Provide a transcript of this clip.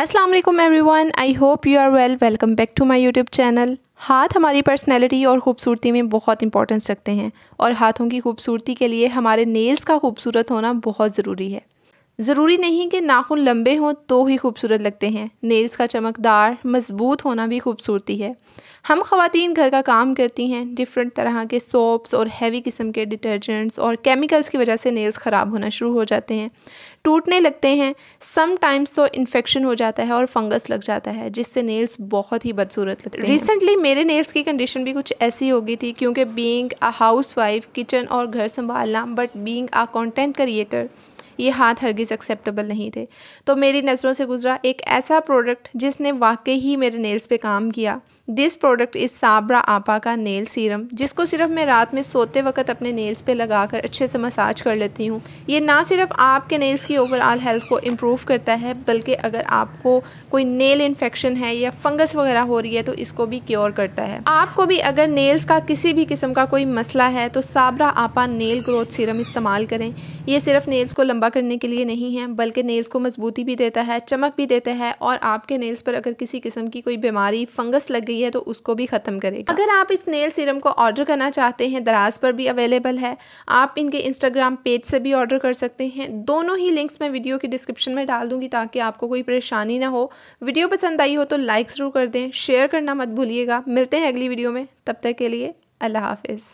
अस्सलाम वालेकुम everyone I hope you are well welcome back to my YouTube channel हाथ हमारी पर्सनैलिटी और ख़ूबसूरती में बहुत इंपॉर्टेंस रखते हैं और हाथों की खूबसूरती के लिए हमारे नेल्स का खूबसूरत होना बहुत ज़रूरी है ज़रूरी नहीं कि नाखून लंबे हों तो ही खूबसूरत लगते हैं नेल्स का चमकदार मजबूत होना भी खूबसूरती है हम खातन घर का काम करती हैं डिफरेंट तरह के सोप्स और हैवी किस्म के डिटर्जेंट्स और केमिकल्स की वजह से नेल्स ख़राब होना शुरू हो जाते हैं टूटने लगते हैं समटाइम्स तो इन्फेक्शन हो जाता है और फंगस लग जाता है जिससे नेल्स बहुत ही बदसूरत लगते हैं रिसेंटली मेरे नेल्स की कंडीशन भी कुछ ऐसी हो गई थी क्योंकि being a housewife kitchen और घर संभालना but being a content creator ये हाथ हरगिज़ एक्सेप्टेबल नहीं थे तो मेरी नज़रों से गुज़रा एक ऐसा प्रोडक्ट जिसने वाकई ही मेरे नेल्स पे काम किया दिस प्रोडक्ट इज़ साबरा आपा का नेल सीरम जिसको सिर्फ मैं रात में सोते वक्त अपने नेल्स पे लगाकर अच्छे से मसाज कर लेती हूँ ये ना सिर्फ आपके नेल्स की ओवरऑल हेल्थ को इम्प्रूव करता है बल्कि अगर आपको कोई नेल इन्फेक्शन है या फंगस वगैरह हो रही है तो इसको भी क्योर करता है आपको भी अगर नेल्स का किसी भी किस्म का कोई मसला है तो साबरा आपा नेल ग्रोथ सीरम इस्तेमाल करें यह सिर्फ नेल्स को लंबा करने के लिए नहीं है बल्कि नेल्स को मजबूती भी देता है चमक भी देता है और आपके नेल्स पर अगर किसी किस्म की कोई बीमारी फंगस लग गई हुई है तो उसको भी ख़त्म करेगा अगर आप इस नेल सीरम को ऑर्डर करना चाहते हैं दराज पर भी अवेलेबल है आप इनके इंस्टाग्राम पेज से भी ऑर्डर कर सकते हैं दोनों ही लिंक्स मैं वीडियो के डिस्क्रिप्शन में डाल दूँगी ताकि आपको कोई परेशानी ना हो वीडियो पसंद आई हो तो लाइक ज़रूर कर दें शेयर करना मत भूलिएगा मिलते हैं अगली वीडियो में तब तक के लिए अल्लाह हाफिज़